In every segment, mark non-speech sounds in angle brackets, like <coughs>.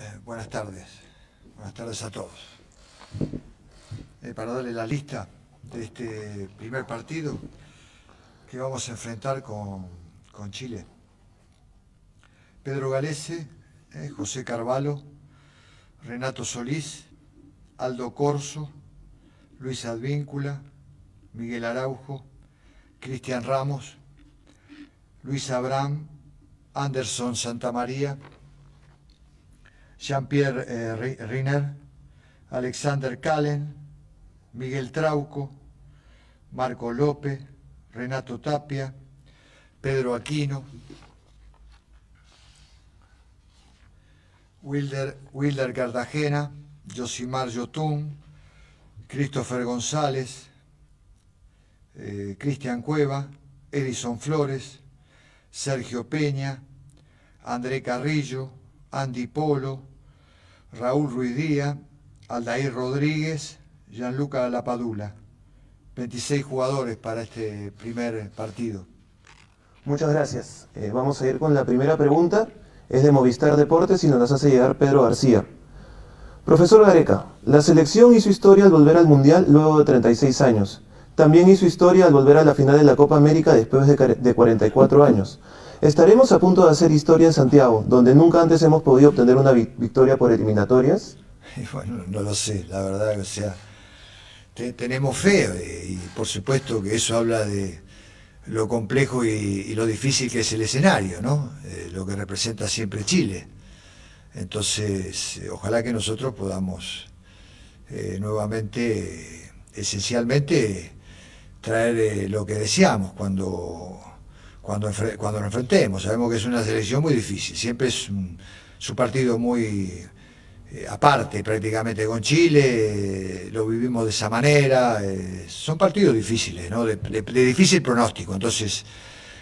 Eh, buenas tardes. Buenas tardes a todos. Eh, para darle la lista de este primer partido que vamos a enfrentar con, Chile. Pedro Galese, eh, José Carvalho, Renato Solís, Aldo Corso, Luis Advíncula, Miguel Araujo, Cristian Ramos, Luis Abraham, Anderson Santamaría, Jean-Pierre eh, Riner, Alexander Calen, Miguel Trauco, Marco López, Renato Tapia, Pedro Aquino, Wilder, Wilder Cartagena, Josimar Yotun, Christopher González, eh, Cristian Cueva, Edison Flores, Sergio Peña, André Carrillo, Andy Polo, Raúl Ruiz Díaz, Aldair Rodríguez, Gianluca Lapadula. 26 jugadores para este primer partido. Muchas gracias. Eh, vamos a ir con la primera pregunta. Es de Movistar Deportes y nos las hace llegar Pedro García. Profesor Gareca, la selección hizo historia al volver al Mundial luego de 36 años. También hizo historia al volver a la final de la Copa América después de 44 años. Estaremos a punto de hacer historia en Santiago, donde nunca antes hemos podido obtener una victoria por eliminatorias. Bueno, no lo sé, la verdad, o sea, tenemos fe eh, y por supuesto que eso habla de lo complejo y, lo difícil que es el escenario, ¿no? Eh, lo que representa siempre Chile. Entonces, eh, ojalá que nosotros podamos nuevamente, esencialmente, traer lo que deseamos cuando cuando, cuando nos enfrentemos. Sabemos que es una selección muy difícil, siempre es un, su partido muy eh, aparte prácticamente con Chile, eh, lo vivimos de esa manera, eh, son partidos difíciles, ¿no? de, difícil pronóstico, entonces,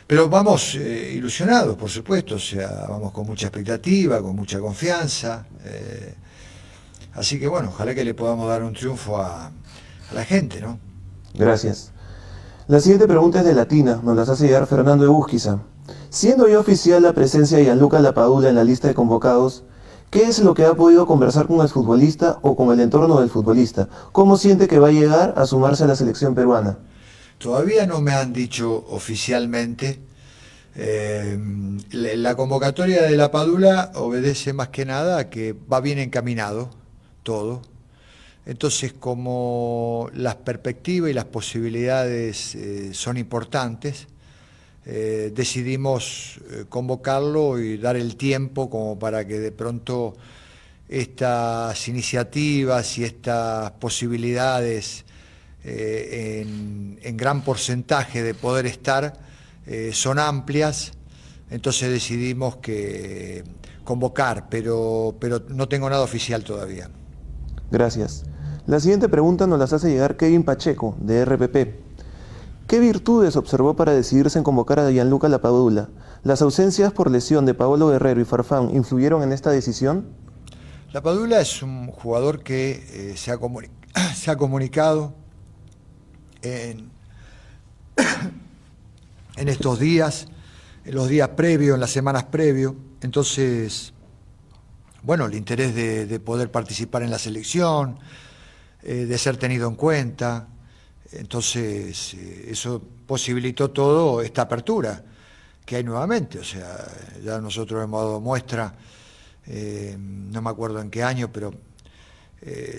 pero vamos ilusionados, por supuesto, o sea, vamos con mucha expectativa, con mucha confianza, así que bueno, ojalá que le podamos dar un triunfo a, a la gente, ¿no? Gracias. La siguiente pregunta es de Latina, nos las hace llegar Fernando de Busquiza. Siendo ya oficial la presencia de Gianluca Lapadula en la lista de convocados, ¿qué es lo que ha podido conversar con el futbolista o con el entorno del futbolista? ¿Cómo siente que va a llegar a sumarse a la selección peruana? Todavía no me han dicho oficialmente. Eh, la convocatoria de Lapadula obedece más que nada a que va bien encaminado todo entonces, como las perspectivas y las posibilidades eh, son importantes, eh, decidimos eh, convocarlo y dar el tiempo como para que de pronto estas iniciativas y estas posibilidades en, gran porcentaje de poder estar son amplias, entonces decidimos que convocar, pero, pero no tengo nada oficial todavía. Gracias. La siguiente pregunta nos las hace llegar Kevin Pacheco, de RPP. ¿Qué virtudes observó para decidirse en convocar a Gianluca Lapadula? ¿Las ausencias por lesión de Paolo Guerrero y Farfán influyeron en esta decisión? Lapadula es un jugador que eh, <coughs> se, ha comunicado <coughs> en, estos días, en los días previos, en las semanas previos. Entonces, bueno, el interés de poder participar en la selección, eh, de ser tenido en cuenta. Entonces, eh, eso posibilitó todo esta apertura que hay nuevamente. O sea, ya nosotros hemos dado muestra, eh, no me acuerdo en qué año, pero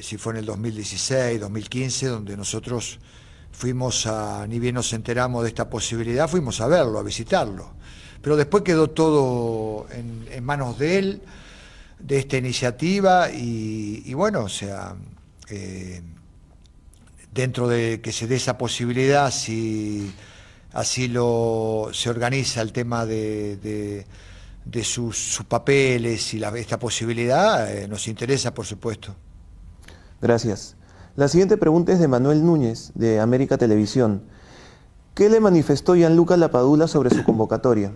si fue en el 2016, 2015, donde nosotros fuimos a, ni bien nos enteramos de esta posibilidad, fuimos a verlo, a visitarlo. Pero después quedó todo en, manos de él, de esta iniciativa, y bueno, o sea, eh, dentro de que se dé esa posibilidad, si así se organiza el tema de, sus, papeles y esta posibilidad, eh, nos interesa, por supuesto. Gracias. La siguiente pregunta es de Manuel Núñez, de América Televisión. ¿Qué le manifestó Gianluca Lapadula sobre su convocatoria?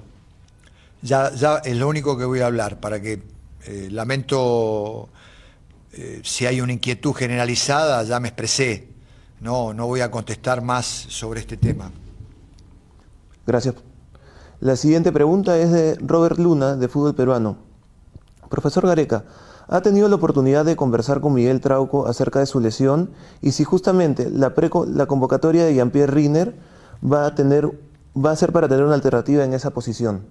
Ya, ya es lo único que voy a hablar, para que eh, lamento eh, si hay una inquietud generalizada, ya me expresé. No, no voy a contestar más sobre este tema. Gracias. La siguiente pregunta es de Robert Luna, de Fútbol Peruano. Profesor Gareca, ¿ha tenido la oportunidad de conversar con Miguel Trauco acerca de su lesión y si justamente la, convocatoria de Jean-Pierre Riner va a, ser para tener una alternativa en esa posición?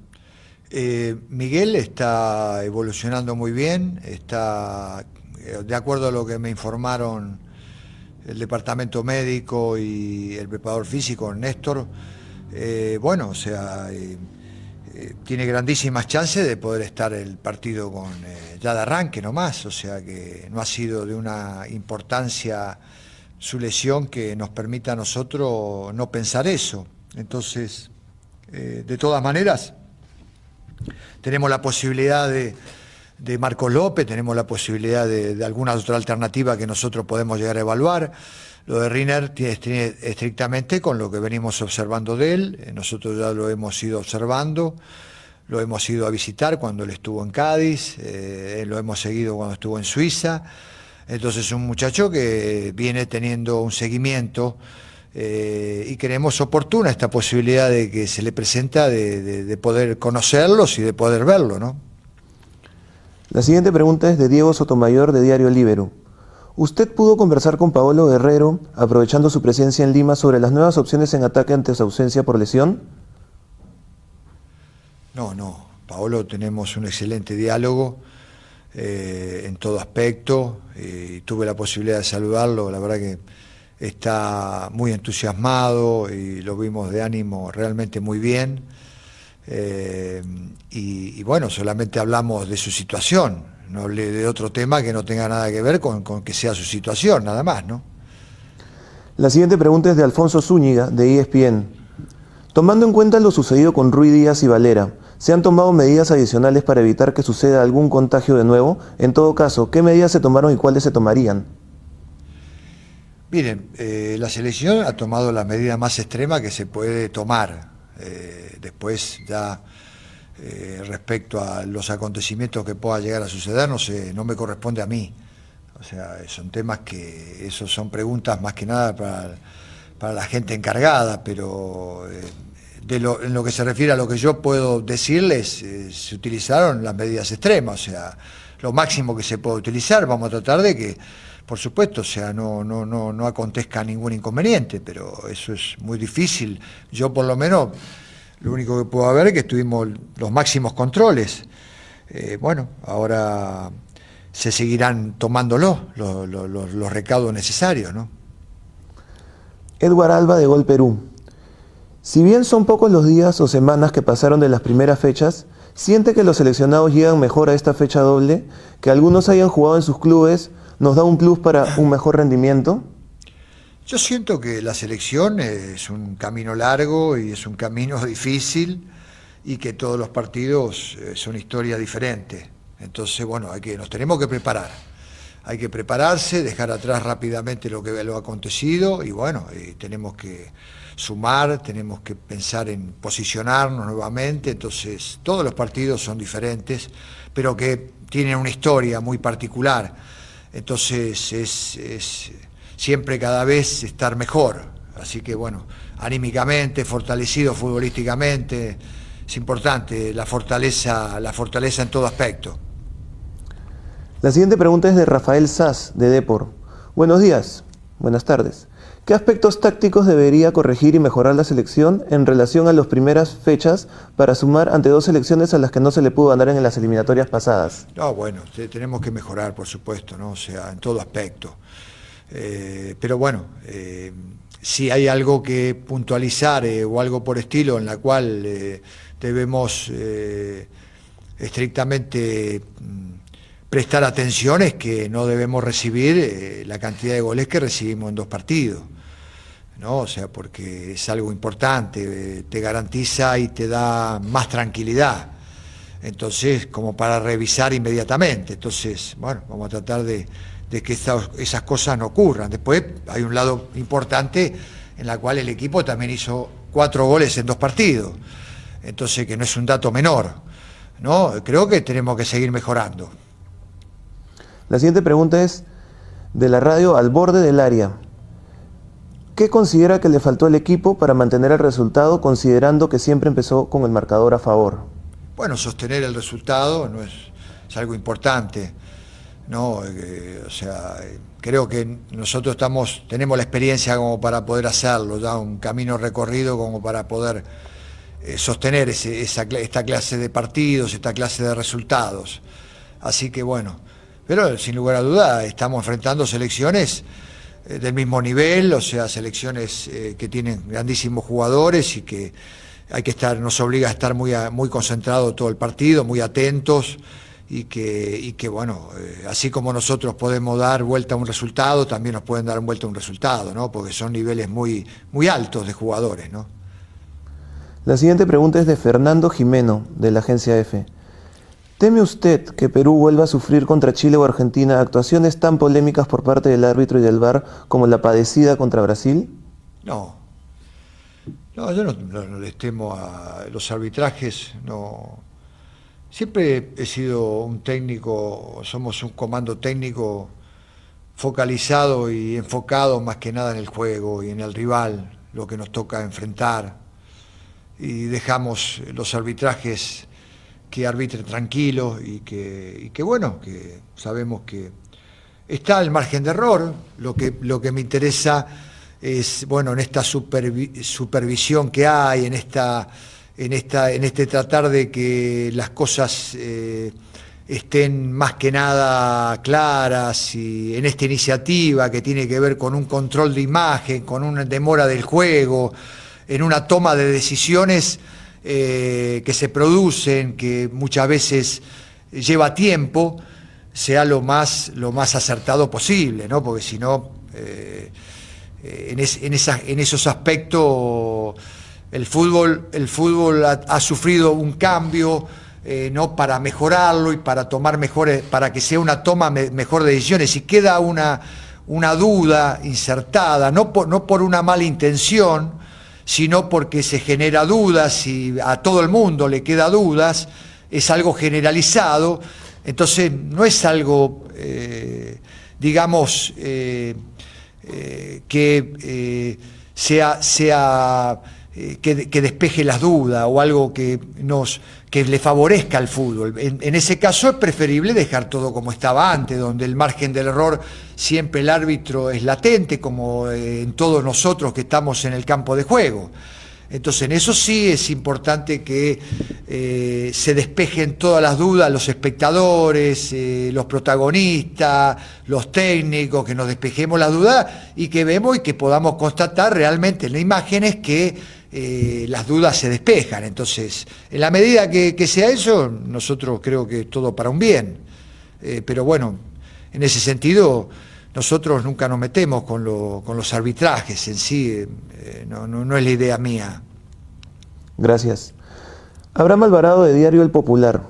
Eh, Miguel está evolucionando muy bien, está eh, de acuerdo a lo que me informaron el departamento médico y el preparador físico, Néstor, eh, bueno, o sea, eh, tiene grandísimas chances de poder estar el partido con ya de arranque nomás, o sea que no ha sido de una importancia su lesión que nos permita a nosotros no pensar eso. Entonces, de todas maneras, tenemos la posibilidad de de Marco López, tenemos la posibilidad de, alguna otra alternativa que nosotros podemos llegar a evaluar. Lo de Riner tiene, estrictamente con lo que venimos observando de él, eh, nosotros ya lo hemos ido observando, lo hemos ido a visitar cuando él estuvo en Cádiz, eh, lo hemos seguido cuando estuvo en Suiza. Entonces es un muchacho que viene teniendo un seguimiento eh, y creemos oportuna esta posibilidad de que se le presenta de, poder conocerlos y de poder verlo, ¿no? La siguiente pregunta es de Diego Sotomayor de Diario Libero. ¿Usted pudo conversar con Paolo Guerrero, aprovechando su presencia en Lima, sobre las nuevas opciones en ataque ante su ausencia por lesión? No, no. Paolo tenemos un excelente diálogo eh, en todo aspecto y tuve la posibilidad de saludarlo. La verdad que está muy entusiasmado y lo vimos de ánimo realmente muy bien. Eh, y, bueno, solamente hablamos de su situación, no hablé de otro tema que no tenga nada que ver con, que sea su situación, nada más, ¿no? La siguiente pregunta es de Alfonso Zúñiga, de ESPN. Tomando en cuenta lo sucedido con Rui Díaz y Valera, ¿se han tomado medidas adicionales para evitar que suceda algún contagio de nuevo? En todo caso, ¿qué medidas se tomaron y cuáles se tomarían? Miren, eh, la selección ha tomado la medida más extrema que se puede tomar eh, después ya eh, respecto a los acontecimientos que pueda llegar a suceder, no sé, no me corresponde a mí. O sea, son temas que, eso son preguntas más que nada para, la gente encargada, pero eh, de lo, en lo que se refiere a lo que yo puedo decirles, se utilizaron las medidas extremas, o sea, lo máximo que se puede utilizar, vamos a tratar de que por supuesto, o sea, no, no, no, acontezca ningún inconveniente, pero eso es muy difícil. Yo por lo menos, lo único que puedo ver es que tuvimos los máximos controles. Eh, bueno, ahora se seguirán tomándolo los, recaudos necesarios, ¿no? Edward Alba de Gol Perú. Si bien son pocos los días o semanas que pasaron de las primeras fechas, ¿siente que los seleccionados llegan mejor a esta fecha doble? ¿Que algunos hayan jugado en sus clubes ¿Nos da un plus para un mejor rendimiento? Yo siento que la selección es un camino largo y es un camino <laughs> difícil y que todos los partidos eh, son historia diferente. Entonces, bueno, hay que, nos tenemos que preparar. Hay que prepararse, dejar atrás rápidamente lo que lo ha acontecido y bueno, tenemos que sumar, tenemos que pensar en posicionarnos nuevamente. Entonces, todos los partidos son diferentes, pero que tienen una historia muy particular entonces es, siempre cada vez estar mejor. Así que bueno, anímicamente, fortalecido futbolísticamente, es importante la fortaleza, la fortaleza en todo aspecto. La siguiente pregunta es de Rafael Sass, de Depor. Buenos días, buenas tardes. ¿Qué aspectos tácticos debería corregir y mejorar la selección en relación a las primeras fechas para sumar ante dos selecciones a las que no se le pudo andar en las eliminatorias pasadas? No, bueno, tenemos que mejorar, por supuesto, ¿no? O sea, en todo aspecto. Eh, pero bueno, eh, si hay algo que puntualizar eh, o algo por estilo en la cual debemos estrictamente mm, prestar atención es que no debemos recibir eh, la cantidad de goles que recibimos en dos partidos. ¿no? O sea, porque es algo importante, eh, te garantiza y te da más tranquilidad. Entonces, como para revisar inmediatamente. Entonces, bueno, vamos a tratar de, que esas cosas no ocurran. Después hay un lado importante en la cual el equipo también hizo cuatro goles en dos partidos. Entonces, que no es un dato menor. ¿no? Creo que tenemos que seguir mejorando. La siguiente pregunta es de la radio al borde del área. ¿Qué considera que le faltó al equipo para mantener el resultado considerando que siempre empezó con el marcador a favor? Bueno, sostener el resultado no es, algo importante. ¿no? Eh, o sea, creo que nosotros estamos, tenemos la experiencia como para poder hacerlo, ya un camino recorrido como para poder eh, sostener esta clase de partidos, esta clase de resultados. Así que bueno, pero sin lugar a duda estamos enfrentando selecciones eh, del mismo nivel, o sea, selecciones eh, que tienen grandísimos jugadores y que hay que estar, nos obliga a estar muy, concentrados muy concentrado todo el partido, muy atentos y que, bueno, eh, así como nosotros podemos dar vuelta a un resultado, también nos pueden dar vuelta a un resultado, ¿no? Porque son niveles muy, muy altos de jugadores, ¿no? La siguiente pregunta es de Fernando Jimeno, de la agencia EFE. ¿Teme usted que Perú vuelva a sufrir contra Chile o Argentina actuaciones tan polémicas por parte del árbitro y del VAR como la padecida contra Brasil? No. No, yo no, le temo a los arbitrajes, no. Siempre he sido un técnico, somos un comando técnico focalizado y enfocado más que nada en el juego y en el rival, lo que nos toca enfrentar. Y dejamos los arbitrajes que arbitre tranquilo y que, bueno, que sabemos que está al margen de error. Lo que, lo que me interesa es, bueno, en esta supervisión que hay, en, esta, en, esta, en este tratar de que las cosas eh, estén más que nada claras y en esta iniciativa que tiene que ver con un control de imagen, con una demora del juego, en una toma de decisiones eh, que se producen, que muchas veces lleva tiempo, sea lo más, lo más acertado posible, ¿no? Porque si no, eh, eh, en, en, esos aspectos el fútbol, el fútbol ha, sufrido un cambio. ¿no? para mejorarlo y para tomar mejores, para que sea una toma mejor de decisiones. Y queda una, una duda insertada, no por, no por una mala intención, sino porque se genera dudas y a todo el mundo le queda dudas, es algo generalizado, entonces no es algo, eh, digamos, eh, eh, que sea, que, despeje las dudas o algo que nos, que le favorezca al fútbol. En, ese caso es preferible dejar todo como estaba antes, donde el margen del error siempre el árbitro es latente, como eh, en todos nosotros que estamos en el campo de juego. Entonces, en eso sí es importante que eh, se despejen todas las dudas los espectadores, eh, los protagonistas, los técnicos, que nos despejemos las dudas y que vemos y que podamos constatar realmente en las imágenes que eh, las dudas se despejan. Entonces, en la medida que, sea eso, nosotros creo que todo para un bien. Eh, pero bueno, en ese sentido, nosotros nunca nos metemos con, los arbitrajes en sí, eh, no, no, no es la idea mía. Gracias. Abraham Alvarado de Diario El Popular.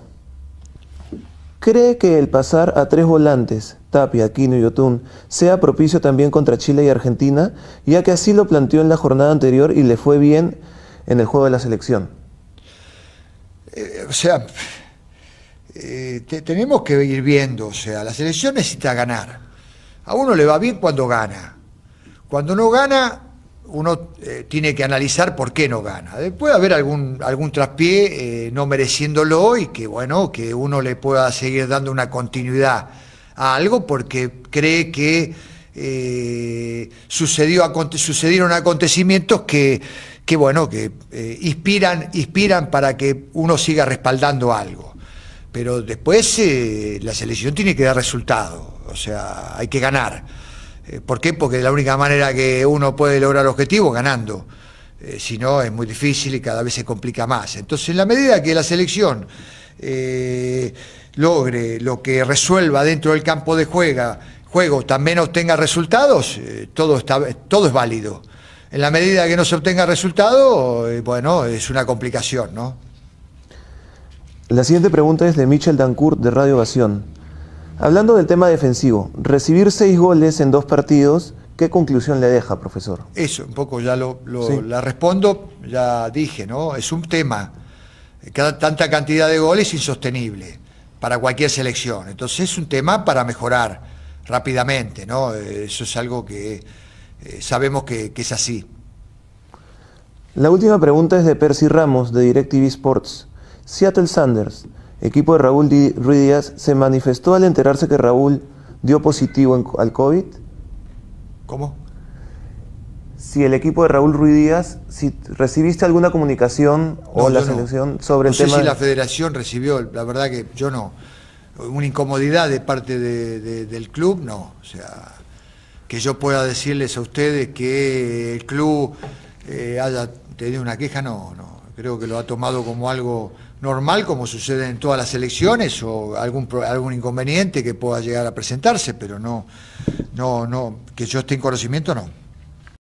¿Cree que el pasar a tres volantes, Tapia, Aquino y Otún, sea propicio también contra Chile y Argentina, ya que así lo planteó en la jornada anterior y le fue bien en el juego de la selección? Eh, o sea, eh, tenemos que ir viendo, o sea, la selección necesita ganar. A uno le va bien cuando gana. Cuando no gana, uno eh, tiene que analizar por qué no gana. Puede haber algún, algún traspié eh, no mereciéndolo y que, bueno, que uno le pueda seguir dando una continuidad a algo porque cree que eh, sucedieron acontecimientos que, bueno, que inspiran, inspiran para que uno siga respaldando algo. Pero después la selección tiene que dar resultado, o sea, hay que ganar. Eh, ¿Por qué? Porque la única manera que uno puede lograr objetivo ganando. Eh, si no, es muy difícil y cada vez se complica más. Entonces, en la medida que la selección eh, logre lo que resuelva dentro del campo de juega, juego, también obtenga resultados, todo, está, todo es válido. En la medida que no se obtenga resultado, bueno, es una complicación, ¿no? La siguiente pregunta es de Michel Dancourt de Radio Gación. Hablando del tema defensivo, recibir seis goles en dos partidos, ¿qué conclusión le deja, profesor? Eso, un poco ya lo, la respondo, ya dije, ¿no? Es un tema. Cada, tanta cantidad de goles es insostenible para cualquier selección. Entonces es un tema para mejorar rápidamente, ¿no? Eh, eso es algo que eh, sabemos que, que es así. La última pregunta es de Percy Ramos, de DirecTV Sports. Seattle Sanders equipo de Raúl Ruiz Díaz se manifestó al enterarse que Raúl dio positivo al COVID? ¿Cómo? Si el equipo de Raúl Ruiz Díaz, si recibiste alguna comunicación o la selección sobre no el sé tema. si la federación recibió, la verdad que yo no. Una incomodidad de parte del club, no. O sea, que yo pueda decirles a ustedes que el club eh, haya tenido una queja, no, no. Creo que lo ha tomado como algo normal como sucede en todas las elecciones o algún algún inconveniente que pueda llegar a presentarse, pero no no no que yo esté en conocimiento no.